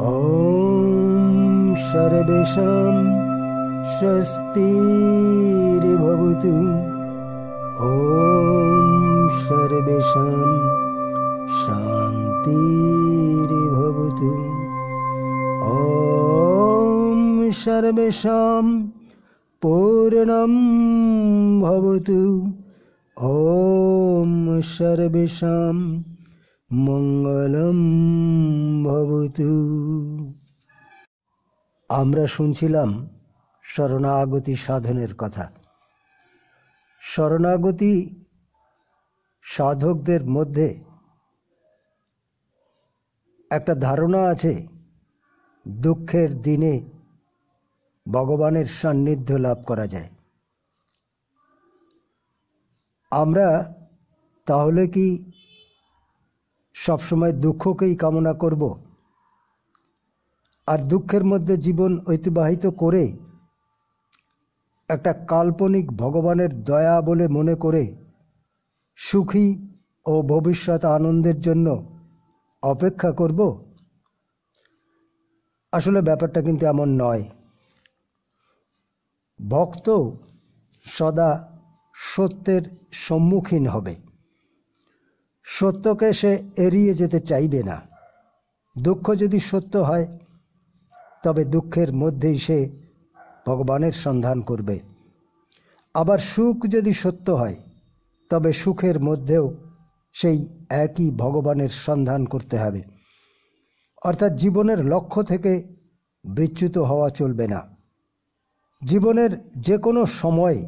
ॐ सर्वशां षस्तीभतु ॐ सर्वशां शान्तिर्भवतु ॐ सर्वशां पूर्णं भवतु ॐ सर्वशाम् মঙ্গলম ভবতু আমরা শুনছিলাম শরণাগতি সাধনের কথা শরণাগতি সাধকদের মধ্যে একটা ধারণা আছে দুঃখের দিনে ভগবানের সান্নিধ্য লাভ করা যায় আমরা তাহলে কি সবসময় দুঃখকেই কামনা করব আর দুঃখের মধ্যে জীবন ঐতিবাহিত করে একটা কাল্পনিক ভগবানের দয়া বলে মনে করে সুখী ও ভবিষ্যৎ আনন্দের জন্য অপেক্ষা করব আসলে ব্যাপারটা কিন্তু এমন নয় ভক্ত সদা সত্যের সম্মুখীন হবে সত্যকে সে এড়িয়ে যেতে চাইবে না দুঃখ যদি সত্য হয় তবে দুঃখের মধ্যেই সে ভগবানের সন্ধান করবে আবার সুখ যদি সত্য হয় তবে সুখের মধ্যেও সেই একই ভগবানের সন্ধান করতে হবে অর্থাৎ জীবনের লক্ষ্য থেকে বিচ্যুত হওয়া চলবে না জীবনের যে কোনো সময়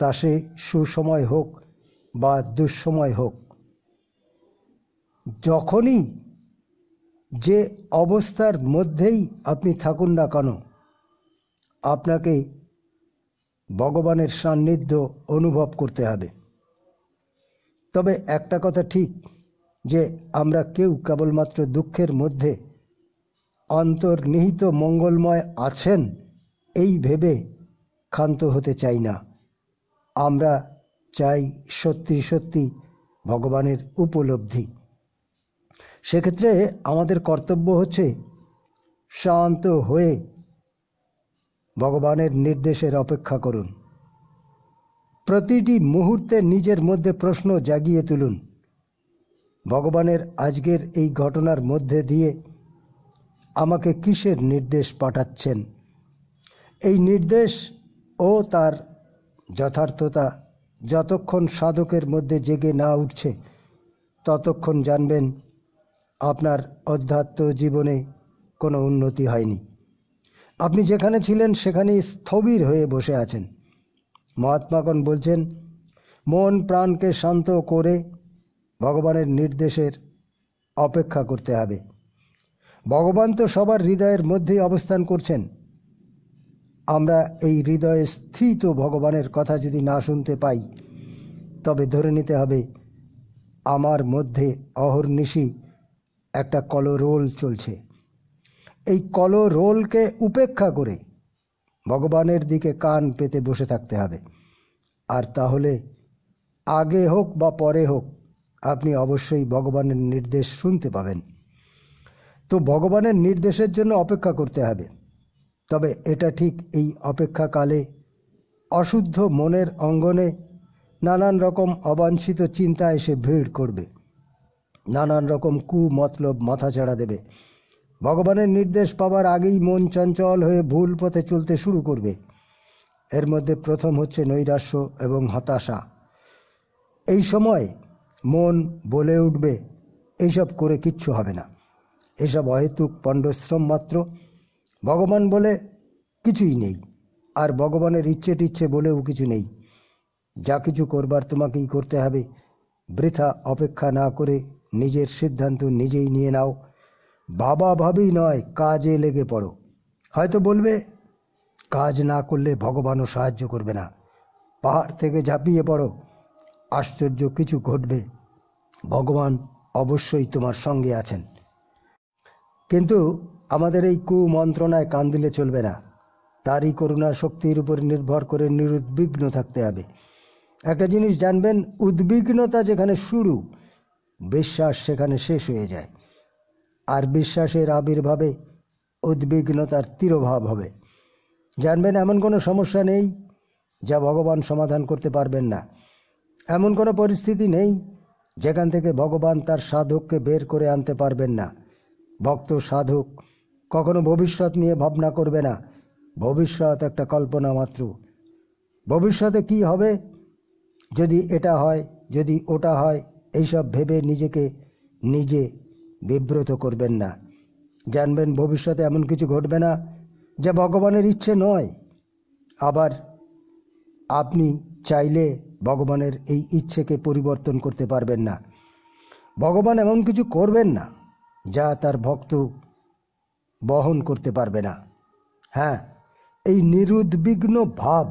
তা সে সুসময় হোক বা দুঃসময় হোক যখনই যে অবস্থার মধ্যেই আপনি থাকুন না কেন আপনাকে ভগবানের সান্নিধ্য অনুভব করতে হবে তবে একটা কথা ঠিক যে আমরা কেউ কেবলমাত্র দুঃখের মধ্যে অন্তর্নিহিত মঙ্গলময় আছেন এই ভেবে ক্ষান্ত হতে চাই না আমরা চাই সত্যি সত্যি ভগবানের উপলব্ধি সেক্ষেত্রে আমাদের কর্তব্য হচ্ছে শান্ত হয়ে ভগবানের নির্দেশের অপেক্ষা করুন প্রতিটি মুহূর্তে নিজের মধ্যে প্রশ্ন জাগিয়ে তুলুন ভগবানের আজকের এই ঘটনার মধ্যে দিয়ে আমাকে কিসের নির্দেশ পাঠাচ্ছেন এই নির্দেশ ও তার যথার্থতা যতক্ষণ সাধকের মধ্যে জেগে না উঠছে ততক্ষণ জানবেন আপনার অধ্যাত্ম জীবনে কোনো উন্নতি হয়নি আপনি যেখানে ছিলেন সেখানেই স্থবির হয়ে বসে আছেন মহাত্মাগণ বলছেন মন প্রাণকে শান্ত করে ভগবানের নির্দেশের অপেক্ষা করতে হবে ভগবান তো সবার হৃদয়ের মধ্যেই অবস্থান করছেন আমরা এই হৃদয়ে স্থিত ভগবানের কথা যদি না শুনতে পাই তবে ধরে নিতে হবে আমার মধ্যে অহর্নিশি একটা কলরোল চলছে এই কলরোলকে উপেক্ষা করে ভগবানের দিকে কান পেতে বসে থাকতে হবে আর তাহলে আগে হোক বা পরে হোক আপনি অবশ্যই ভগবানের নির্দেশ শুনতে পাবেন তো ভগবানের নির্দেশের জন্য অপেক্ষা করতে হবে তবে এটা ঠিক এই অপেক্ষাকালে অশুদ্ধ মনের অঙ্গনে নানান রকম অবাঞ্ছিত চিন্তা এসে ভিড় করবে নানান রকম কু মতলব ছাড়া দেবে ভগবানের নির্দেশ পাবার আগেই মন চঞ্চল হয়ে ভুল পথে চলতে শুরু করবে এর মধ্যে প্রথম হচ্ছে নৈরাশ্য এবং হতাশা এই সময় মন বলে উঠবে এইসব করে কিচ্ছু হবে না এসব অহেতুক পণ্ডশ্রম মাত্র ভগবান বলে কিছুই নেই আর ভগবানের ইচ্ছে টিচ্ছে বলেও কিছু নেই যা কিছু করবার তোমাকেই করতে হবে বৃথা অপেক্ষা না করে নিজের সিদ্ধান্ত নিজেই নিয়ে নাও বাবা ভাবি নয় কাজে লেগে পড়ো হয়তো বলবে কাজ না করলে ভগবানও সাহায্য করবে না পাহাড় থেকে ঝাঁপিয়ে পড়ো আশ্চর্য কিছু ঘটবে ভগবান অবশ্যই তোমার সঙ্গে আছেন কিন্তু আমাদের এই কুমন্ত্রণায় কান দিলে চলবে না তারই করুণা শক্তির উপর নির্ভর করে নিরুদ্বিগ্ন থাকতে হবে একটা জিনিস জানবেন উদ্বিগ্নতা যেখানে শুরু বিশ্বাস সেখানে শেষ হয়ে যায় আর বিশ্বাসের আবির্ভাবে উদ্বিগ্নতার তিরোভাব হবে জানবেন এমন কোনো সমস্যা নেই যা ভগবান সমাধান করতে পারবেন না এমন কোনো পরিস্থিতি নেই যেখান থেকে ভগবান তার সাধককে বের করে আনতে পারবেন না ভক্ত সাধক কখনো ভবিষ্যৎ নিয়ে ভাবনা করবে না ভবিষ্যৎ একটা কল্পনা মাত্র ভবিষ্যতে কি হবে যদি এটা হয় যদি ওটা হয় এইসব ভেবে নিজেকে নিজে বিব্রত করবেন না জানবেন ভবিষ্যতে এমন কিছু ঘটবে না যা ভগবানের ইচ্ছে নয় আবার আপনি চাইলে ভগবানের এই ইচ্ছেকে পরিবর্তন করতে পারবেন না ভগবান এমন কিছু করবেন না যা তার ভক্ত বহন করতে পারবে না হ্যাঁ এই নিরুদ্বিগ্ন ভাব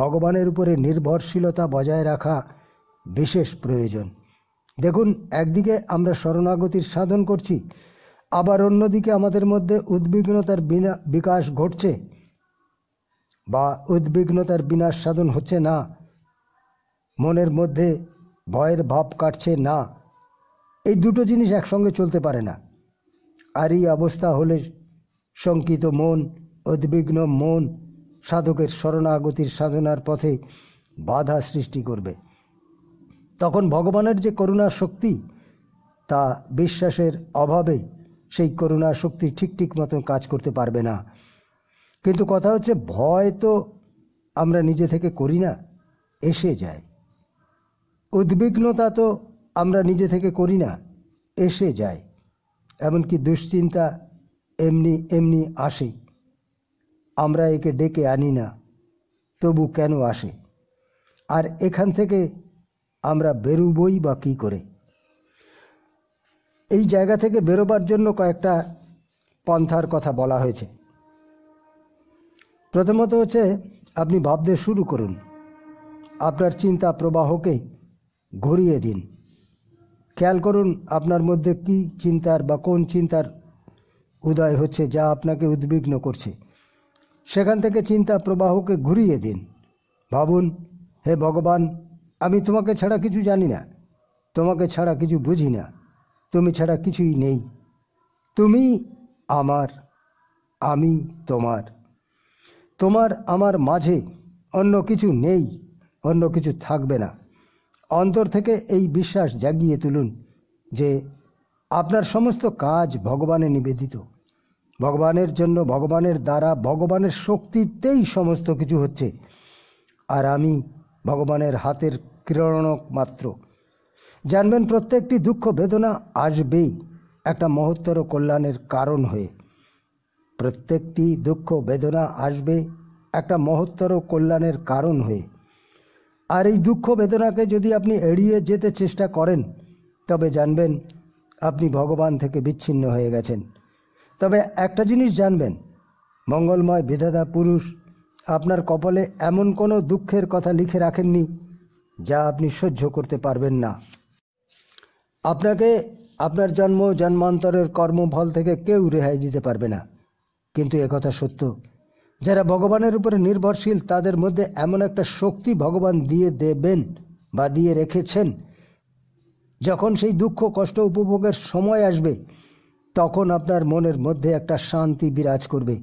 ভগবানের উপরে নির্ভরশীলতা বজায় রাখা বিশেষ প্রয়োজন দেখুন একদিকে আমরা শরণাগতির সাধন করছি আবার অন্যদিকে আমাদের মধ্যে উদ্বিগ্নতার বিনা বিকাশ ঘটছে বা উদ্বিগ্নতার বিনাশ সাধন হচ্ছে না মনের মধ্যে ভয়ের ভাব কাটছে না এই দুটো জিনিস একসঙ্গে চলতে পারে না আর এই অবস্থা হলে শঙ্কিত মন উদ্বিগ্ন মন সাধকের শরণাগতির সাধনার পথে বাধা সৃষ্টি করবে তখন ভগবানের যে করুণা শক্তি তা বিশ্বাসের অভাবে সেই করুণা শক্তি ঠিক ঠিক মতন কাজ করতে পারবে না কিন্তু কথা হচ্ছে ভয় তো আমরা নিজে থেকে করি না এসে যায় উদ্বিগ্নতা তো আমরা নিজে থেকে করি না এসে যায় এমনকি দুশ্চিন্তা এমনি এমনি আসে আমরা একে ডেকে আনি না তবু কেন আসে আর এখান থেকে আমরা বেরুবই বা কী করে এই জায়গা থেকে বেরোবার জন্য কয়েকটা পন্থার কথা বলা হয়েছে প্রথমত হচ্ছে আপনি ভাবতে শুরু করুন আপনার চিন্তা প্রবাহকে ঘুরিয়ে দিন খেয়াল করুন আপনার মধ্যে কি চিন্তার বা কোন চিন্তার উদয় হচ্ছে যা আপনাকে উদ্বিগ্ন করছে সেখান থেকে চিন্তা প্রবাহকে ঘুরিয়ে দিন ভাবুন হে ভগবান আমি তোমাকে ছাড়া কিছু জানি না তোমাকে ছাড়া কিছু বুঝি না তুমি ছাড়া কিছুই নেই তুমি আমার আমি তোমার তোমার আমার মাঝে অন্য কিছু নেই অন্য কিছু থাকবে না অন্তর থেকে এই বিশ্বাস জাগিয়ে তুলুন যে আপনার সমস্ত কাজ ভগবানে নিবেদিত ভগবানের জন্য ভগবানের দ্বারা ভগবানের শক্তিতেই সমস্ত কিছু হচ্ছে আর আমি ভগবানের হাতের কিরণক মাত্র জানবেন প্রত্যেকটি দুঃখ বেদনা আসবেই একটা মহত্তর কল্যাণের কারণ হয়ে প্রত্যেকটি দুঃখ বেদনা আসবে একটা মহত্তর কল্যাণের কারণ হয়ে আর এই দুঃখ বেদনাকে যদি আপনি এড়িয়ে যেতে চেষ্টা করেন তবে জানবেন আপনি ভগবান থেকে বিচ্ছিন্ন হয়ে গেছেন তবে একটা জিনিস জানবেন মঙ্গলময় বিধাতা পুরুষ আপনার কপালে এমন কোনো দুঃখের কথা লিখে রাখেননি যা আপনি সহ্য করতে পারবেন না আপনাকে আপনার জন্ম জন্মান্তরের কর্মফল থেকে কেউ রেহাই দিতে পারবে না কিন্তু একথা সত্য যারা ভগবানের উপরে নির্ভরশীল তাদের মধ্যে এমন একটা শক্তি ভগবান দিয়ে দেবেন বা দিয়ে রেখেছেন যখন সেই দুঃখ কষ্ট উপভোগের সময় আসবে তখন আপনার মনের মধ্যে একটা শান্তি বিরাজ করবে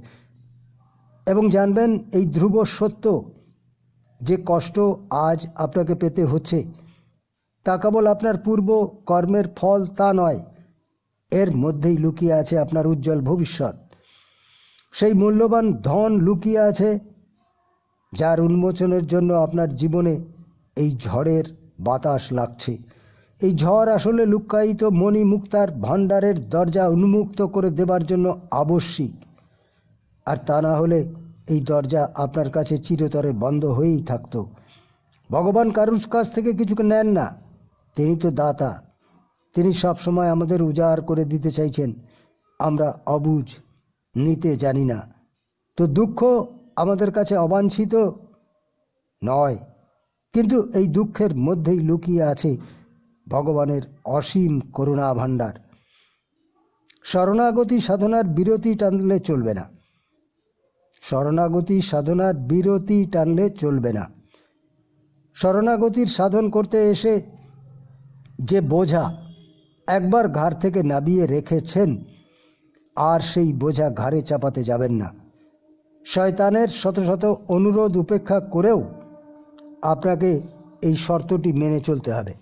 এবং জানবেন এই ধ্রুব সত্য যে কষ্ট আজ আপনাকে পেতে হচ্ছে তা কেবল আপনার পূর্ব কর্মের ফল তা নয় এর মধ্যেই লুকিয়ে আছে আপনার উজ্জ্বল ভবিষ্যৎ সেই মূল্যবান ধন লুকিয়ে আছে যার উন্মোচনের জন্য আপনার জীবনে এই ঝড়ের বাতাস লাগছে এই ঝড় আসলে লুক্কায়িত মণি মুক্তার ভাণ্ডারের দরজা উন্মুক্ত করে দেবার জন্য আবশ্যিক আর তা না হলে এই দরজা আপনার কাছে চিরতরে বন্ধ হয়েই থাকত ভগবান কারুর কাছ থেকে কিছুকে নেন না তিনি তো দাতা তিনি সবসময় আমাদের উজাড় করে দিতে চাইছেন আমরা অবুজ নিতে জানি না তো দুঃখ আমাদের কাছে অবাঞ্ছিত নয় কিন্তু এই দুঃখের মধ্যেই লুকিয়ে আছে ভগবানের অসীম করুণা ভাণ্ডার শরণাগতি সাধনার বিরতি টানলে চলবে না শরণাগতি সাধনার বিরতি টানলে চলবে না শরণাগতির সাধন করতে এসে যে বোঝা একবার ঘাড় থেকে নাবিয়ে রেখেছেন আর সেই বোঝা ঘাড়ে চাপাতে যাবেন না শয়তানের শত শত অনুরোধ উপেক্ষা করেও আপনাকে এই শর্তটি মেনে চলতে হবে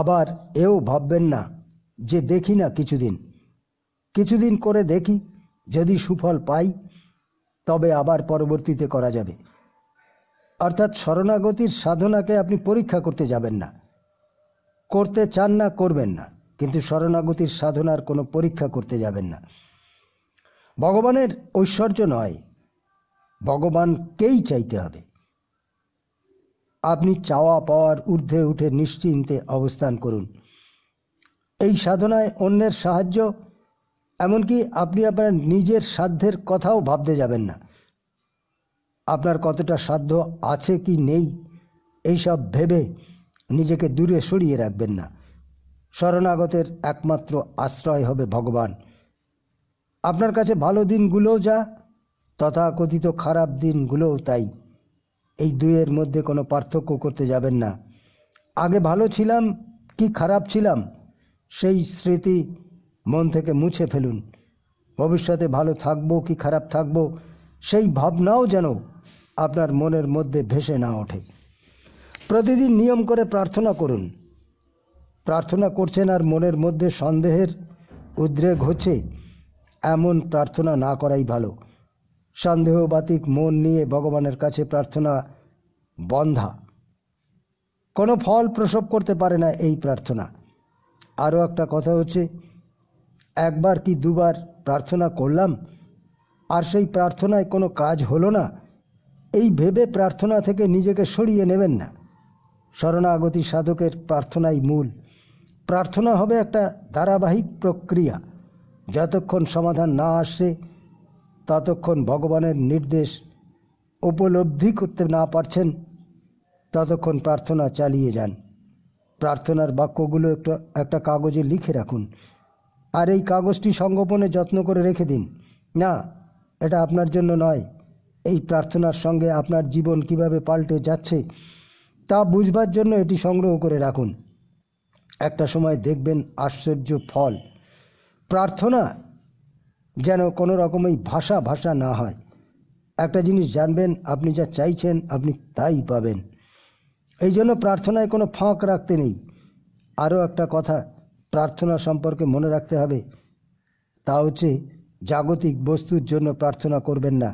আবার এও ভাববেন না যে দেখি না কিছুদিন কিছুদিন করে দেখি যদি সুফল পাই তবে আবার পরবর্তীতে করা যাবে অর্থাৎ শরণাগতির সাধনাকে আপনি পরীক্ষা করতে যাবেন না করতে চান না করবেন না কিন্তু শরণাগতির সাধনার কোনো পরীক্ষা করতে যাবেন না ভগবানের ঐশ্বর্য নয় ভগবানকেই চাইতে হবে আপনি চাওয়া পাওয়ার ঊর্ধ্বে উঠে নিশ্চিন্তে অবস্থান করুন এই সাধনায় অন্যের সাহায্য এমনকি আপনি আপনার নিজের সাধ্যের কথাও ভাবতে যাবেন না আপনার কতটা সাধ্য আছে কি নেই এইসব ভেবে নিজেকে দূরে সরিয়ে রাখবেন না শরণাগতের একমাত্র আশ্রয় হবে ভগবান আপনার কাছে ভালো দিনগুলোও যা তথাকথিত খারাপ দিনগুলোও তাই এই দুয়ের মধ্যে কোনো পার্থক্য করতে যাবেন না আগে ভালো ছিলাম কি খারাপ ছিলাম সেই স্মৃতি মন থেকে মুছে ফেলুন ভবিষ্যতে ভালো থাকবো কি খারাপ থাকবো সেই ভাবনাও যেন আপনার মনের মধ্যে ভেসে না ওঠে প্রতিদিন নিয়ম করে প্রার্থনা করুন প্রার্থনা করছেন আর মনের মধ্যে সন্দেহের উদ্রেক হচ্ছে এমন প্রার্থনা না করাই ভালো সন্দেহবাতিক মন নিয়ে ভগবানের কাছে প্রার্থনা বন্ধা কোনো ফল প্রসব করতে পারে না এই প্রার্থনা আরও একটা কথা হচ্ছে একবার কি দুবার প্রার্থনা করলাম আর সেই প্রার্থনায় কোনো কাজ হলো না এই ভেবে প্রার্থনা থেকে নিজেকে সরিয়ে নেবেন না শরণাগতি সাধকের প্রার্থনাই মূল প্রার্থনা হবে একটা ধারাবাহিক প্রক্রিয়া যতক্ষণ সমাধান না আসে ততক্ষণ ভগবানের নির্দেশ উপলব্ধি করতে না পারছেন ততক্ষণ প্রার্থনা চালিয়ে যান প্রার্থনার বাক্যগুলো একটা একটা কাগজে লিখে রাখুন আর এই কাগজটি সংগোপনে যত্ন করে রেখে দিন না এটা আপনার জন্য নয় এই প্রার্থনার সঙ্গে আপনার জীবন কিভাবে পাল্টে যাচ্ছে তা বুঝবার জন্য এটি সংগ্রহ করে রাখুন একটা সময় দেখবেন আশ্চর্য ফল প্রার্থনা যেন কোনো রকমই ভাষা ভাষা না হয় একটা জিনিস জানবেন আপনি যা চাইছেন আপনি তাই পাবেন এই জন্য প্রার্থনায় কোনো ফাঁক রাখতে নেই আরও একটা কথা প্রার্থনা সম্পর্কে মনে রাখতে হবে তা হচ্ছে জাগতিক বস্তুর জন্য প্রার্থনা করবেন না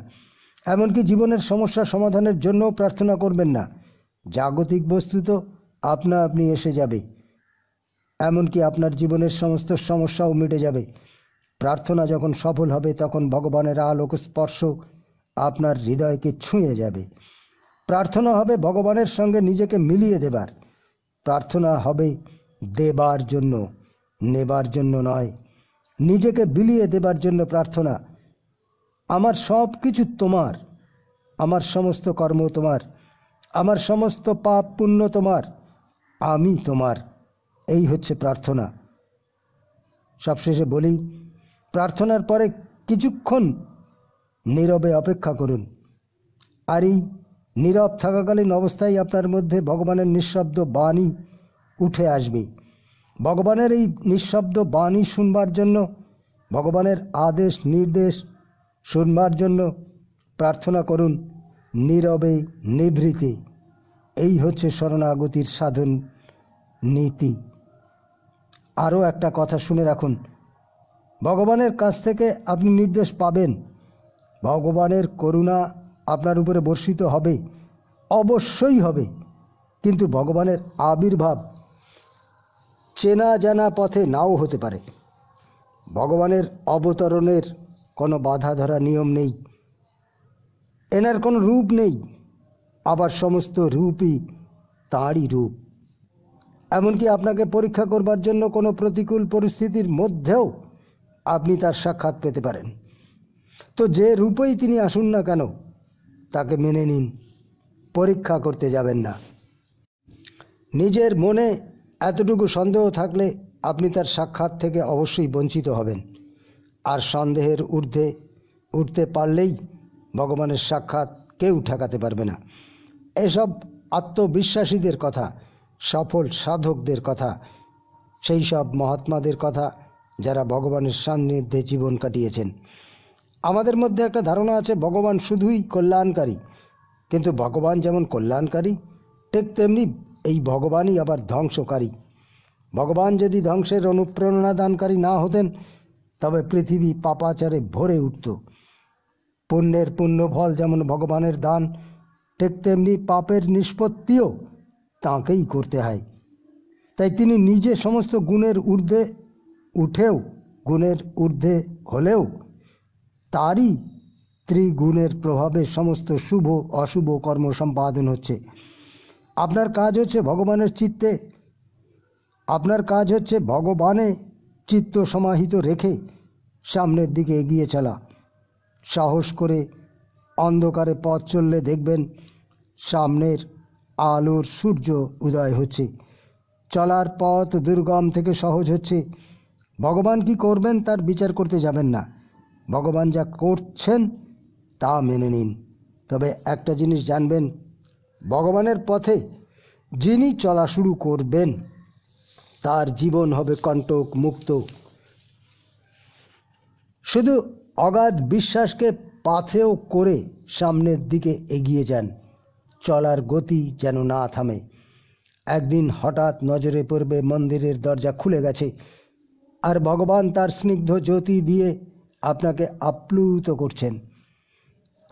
এমনকি জীবনের সমস্যা সমাধানের জন্যও প্রার্থনা করবেন না জাগতিক বস্তু তো আপনা আপনি এসে যাবে এমনকি আপনার জীবনের সমস্ত সমস্যাও মিটে যাবে প্রার্থনা যখন সফল হবে তখন ভগবানের আলোক স্পর্শ আপনার হৃদয়কে ছুঁয়ে যাবে প্রার্থনা হবে ভগবানের সঙ্গে নিজেকে মিলিয়ে দেবার প্রার্থনা হবে দেবার জন্য নেবার জন্য নয় নিজেকে বিলিয়ে দেবার জন্য প্রার্থনা আমার সব কিছু তোমার আমার সমস্ত কর্ম তোমার আমার সমস্ত পাপ পুণ্য তোমার আমি তোমার এই হচ্ছে প্রার্থনা সবশেষে বলি প্রার্থনার পরে কিছুক্ষণ নীরবে অপেক্ষা করুন আর এই নীরব থাকাকালীন অবস্থায় আপনার মধ্যে ভগবানের নিঃশব্দ বাণী উঠে আসবে ভগবানের এই নিঃশব্দ বাণী শুনবার জন্য ভগবানের আদেশ নির্দেশ শুনবার জন্য প্রার্থনা করুন নীরবে নিভৃতি এই হচ্ছে শরণাগতির সাধন নীতি আরও একটা কথা শুনে রাখুন ভগবানের কাছ থেকে আপনি নির্দেশ পাবেন ভগবানের করুণা আপনার উপরে বর্ষিত হবে অবশ্যই হবে কিন্তু ভগবানের আবির্ভাব চেনা জানা পথে নাও হতে পারে ভগবানের অবতরণের কোনো বাধা ধরা নিয়ম নেই এনার কোনো রূপ নেই আবার সমস্ত রূপই তাঁরই রূপ এমনকি আপনাকে পরীক্ষা করবার জন্য কোনো প্রতিকূল পরিস্থিতির মধ্যেও আপনি তার সাক্ষাৎ পেতে পারেন তো যে রূপেই তিনি আসুন না কেন তাকে মেনে নিন পরীক্ষা করতে যাবেন না নিজের মনে এতটুকু সন্দেহ থাকলে আপনি তার সাক্ষাৎ থেকে অবশ্যই বঞ্চিত হবেন আর সন্দেহের ঊর্ধ্বে উঠতে পারলেই ভগবানের সাক্ষাৎ কেউ ঠেকাতে পারবে না এসব আত্মবিশ্বাসীদের কথা সফল সাধকদের কথা সেই সব মহাত্মাদের কথা যারা ভগবানের সান্নিধ্যে জীবন কাটিয়েছেন আমাদের মধ্যে একটা ধারণা আছে ভগবান শুধুই কল্যাণকারী কিন্তু ভগবান যেমন কল্যাণকারী ঠিক তেমনি এই ভগবানই আবার ধ্বংসকারী ভগবান যদি ধ্বংসের অনুপ্রেরণা দানকারী না হতেন তবে পৃথিবী পাপাচারে ভরে উঠত পুণ্যের পুণ্যফল যেমন ভগবানের দান ঠিক তেমনি পাপের নিষ্পত্তিও তাঁকেই করতে হয় তাই তিনি নিজে সমস্ত গুণের ঊর্ধ্বে উঠেও গুণের ঊর্ধ্বে হলেও তারই ত্রিগুণের প্রভাবে সমস্ত শুভ অশুভ কর্ম সম্পাদন হচ্ছে আপনার কাজ হচ্ছে ভগবানের চিত্তে আপনার কাজ হচ্ছে ভগবানে চিত্ত সমাহিত রেখে সামনের দিকে এগিয়ে চলা সাহস করে অন্ধকারে পথ চললে দেখবেন সামনের আলোর সূর্য উদয় হচ্ছে চলার পথ দুর্গম থেকে সহজ হচ্ছে ভগবান কি করবেন তার বিচার করতে যাবেন না ভগবান যা করছেন তা মেনে নিন তবে একটা জিনিস জানবেন ভগবানের পথে যিনি চলা শুরু করবেন তার জীবন হবে কণ্টক মুক্ত শুধু অগাধ বিশ্বাসকে পাথেও করে সামনের দিকে এগিয়ে যান চলার গতি যেন না থামে একদিন হঠাৎ নজরে পড়বে মন্দিরের দরজা খুলে গেছে আর ভগবান তার স্নিগ্ধ জ্যোতি দিয়ে আপনাকে আপ্লুত করছেন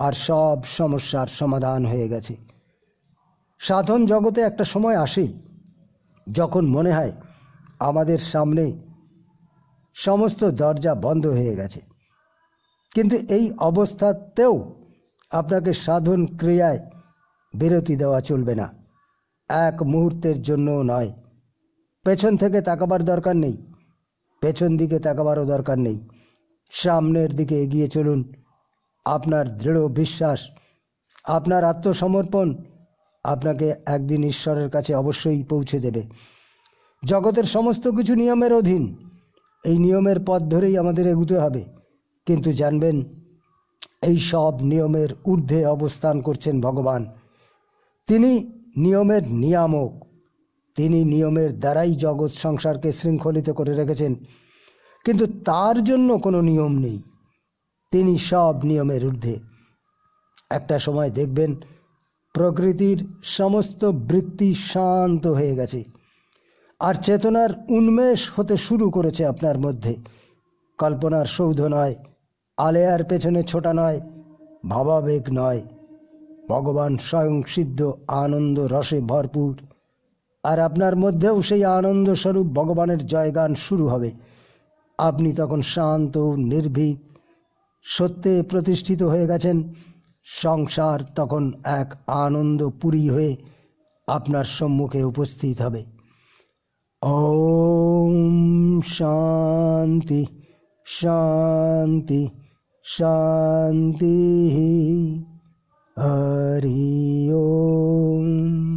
আর সব সমস্যার সমাধান হয়ে গেছে সাধন জগতে একটা সময় আসে যখন মনে হয় আমাদের সামনে সমস্ত দরজা বন্ধ হয়ে গেছে কিন্তু এই অবস্থাতেও আপনাকে সাধন ক্রিয়ায় বিরতি দেওয়া চলবে না এক মুহূর্তের জন্যও নয় পেছন থেকে তাকাবার দরকার নেই পেছন দিকে তাকাবারও দরকার নেই সামনের দিকে এগিয়ে চলুন আপনার দৃঢ় বিশ্বাস আপনার আত্মসমর্পণ আপনাকে একদিন ঈশ্বরের কাছে অবশ্যই পৌঁছে দেবে জগতের সমস্ত কিছু নিয়মের অধীন এই নিয়মের পথ ধরেই আমাদের এগুতে হবে কিন্তু জানবেন এই সব নিয়মের ঊর্ধ্বে অবস্থান করছেন ভগবান তিনি নিয়মের নিয়ামক তিনি নিয়মের দ্বারাই জগৎ সংসারকে শৃঙ্খলিত করে রেখেছেন কিন্তু তার জন্য কোনো নিয়ম নেই তিনি সব নিয়মের ঊর্ধ্বে একটা সময় দেখবেন প্রকৃতির সমস্ত বৃত্তি শান্ত হয়ে গেছে আর চেতনার উন্মেষ হতে শুরু করেছে আপনার মধ্যে কল্পনার সৌধ নয় আলেয়ার পেছনে ছোটা নয় ভাবাবেগ নয় ভগবান স্বয়ং সিদ্ধ আনন্দ রসে ভরপুর আর আপনার মধ্যেও সেই আনন্দ স্বরূপ ভগবানের জয়গান শুরু হবে আপনি তখন শান্ত নির্ভীক সত্যে প্রতিষ্ঠিত হয়ে গেছেন সংসার তখন এক আনন্দ পুরী হয়ে আপনার সম্মুখে উপস্থিত হবে ওম শান্তি শান্তি শান্তি হরি ওম